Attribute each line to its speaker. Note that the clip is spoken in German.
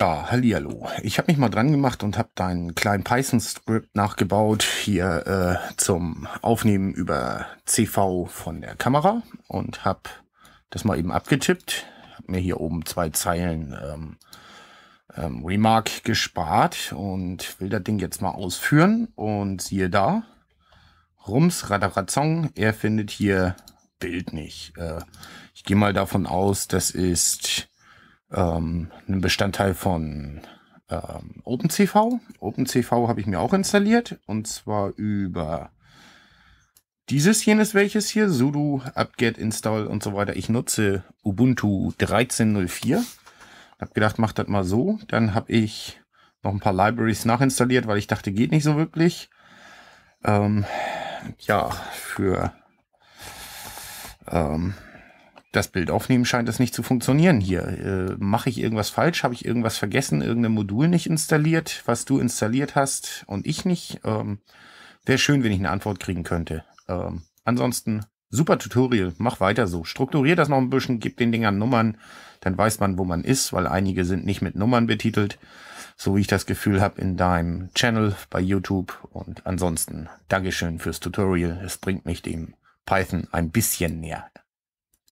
Speaker 1: Ja, hallihallo. Ich habe mich mal dran gemacht und habe deinen kleinen Python-Script nachgebaut hier äh, zum Aufnehmen über CV von der Kamera und habe das mal eben abgetippt. Habe mir hier oben zwei Zeilen ähm, ähm, Remark gespart und will das Ding jetzt mal ausführen. Und siehe da, Rums Radarazzong, er findet hier Bild nicht. Äh, ich gehe mal davon aus, das ist ähm, ein Bestandteil von ähm, OpenCV. OpenCV habe ich mir auch installiert und zwar über dieses, jenes, welches hier, sudo apt-get install und so weiter. Ich nutze Ubuntu 13.04. Hab gedacht, mach das mal so. Dann habe ich noch ein paar Libraries nachinstalliert, weil ich dachte, geht nicht so wirklich. Ähm, ja, für ähm, das Bild aufnehmen scheint es nicht zu funktionieren hier. Äh, Mache ich irgendwas falsch? Habe ich irgendwas vergessen? Irgendein Modul nicht installiert, was du installiert hast und ich nicht? Ähm, Wäre schön, wenn ich eine Antwort kriegen könnte. Ähm, ansonsten, super Tutorial, mach weiter so. Strukturier das noch ein bisschen, gib den Dingern Nummern, dann weiß man, wo man ist, weil einige sind nicht mit Nummern betitelt, so wie ich das Gefühl habe in deinem Channel bei YouTube. Und ansonsten, Dankeschön fürs Tutorial. Es bringt mich dem Python ein bisschen näher.